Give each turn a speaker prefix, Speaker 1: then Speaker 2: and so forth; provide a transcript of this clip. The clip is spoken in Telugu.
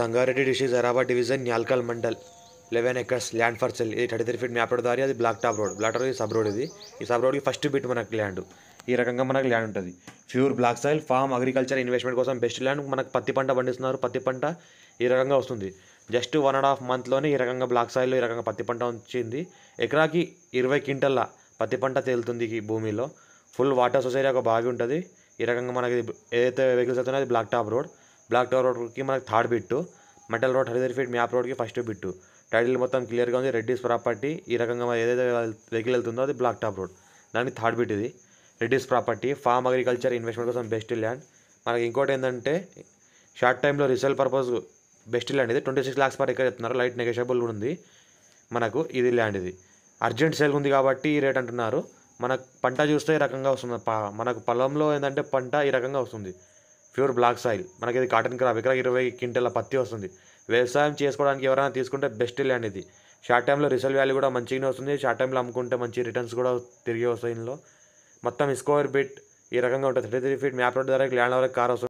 Speaker 1: Sangareddy district Zaheerabad division Nyalkal mandal eleven acres land for sale ఇది థర్టీ త్రీ ఫీట్ మ్యాప్ దారి అది black top road black top sub road ఇది ఈ సబ్ రోడ్కి ఫస్ట్ బిట్ మనకు ల్యాండ్ ఈ రకంగా మనకు ల్యాండ్ ఉంటుంది pure black soil farm agriculture investment కోసం బెస్ట్ ల్యాండ్ మనకు పత్తి పంట పండిస్తున్నారు పత్తి పంట ఈ రకంగా వస్తుంది జస్ట్ వన్ అండ్ హాఫ్ మంత్లోనే ఈ రకంగా బ్లాక్ సాయిల్లో ఈ రకంగా పత్తి పంట వచ్చింది ఎకరాకి ఇరవై క్వింటల్ల పత్తి పంట తేలుతుంది ఈ భూమిలో ఫుల్ వాటర్ సొసైటీ ఒక బావి ఉంటుంది ఈ రకంగా మనకి ఏదైతే వెహికల్స్ అవుతున్నాయో అది black top road black tower రోడ్కి మనకు థర్డ్ బిట్టు మెటల్ రోడ్ హరిదర్ ఫీట్ మ్యాప్ రోడ్కి ఫస్ట్ బిట్టు టైటిల్ మొత్తం క్లియర్గా ఉంది రెడ్డిస్ ప్రాపర్టీ ఈ రకంగా ఏదైతే వెహికల్ వెళ్తుందో అది బ్లాక్ టాప్ రోడ్ దానికి థర్డ్ బిట్ ఇది Reddy's property farm agriculture investment కోసం బెస్ట్ ల్యాండ్ మనకి ఇంకోటి ఏంటంటే షార్ట్ టైంలో రిసేల్ పర్పస్ బెస్ట్ ల్యాండ్ ఇది ట్వంటీ సిక్స్ ల్యాక్స్ పర్ ఎక్కడ చెప్తున్నారు లైట్ నెగోషియబుల్ ఉంది మనకు ఇది ల్యాండ్ ఇది అర్జెంట్ సేల్ ఉంది కాబట్టి ఈ రేట్ అంటున్నారు మనకు పంట చూస్తే ఈ రకంగా వస్తుంది మనకు పొలంలో ఏంటంటే పంట ఈ రకంగా వస్తుంది ప్యూర్ బ్లాక్ సాయిల్ మనకిది కాటన్ క్రాప్ ఇక్కడ ఇరవై క్వింటల్ పత్తి వస్తుంది వ్యవసాయం చేసుకోవడానికి ఎవరైనా తీసుకుంటే బెస్ట్ ల్యాండ్ ఇది షార్ట్ టైంలో రిసల్ వాల్యూ కూడా మంచిగానే వస్తుంది షార్ట్ టైంలో అమ్ముకుంటే మంచి రిటర్న్స్ కూడా తిరిగి వస్తాయి ఇందులో మొత్తం స్క్వేర్ బిట్ ఈ రకంగా ఉంటుంది thirty three feet map road ధర ల్యాండ్ వరకు కార్ వస్తుంది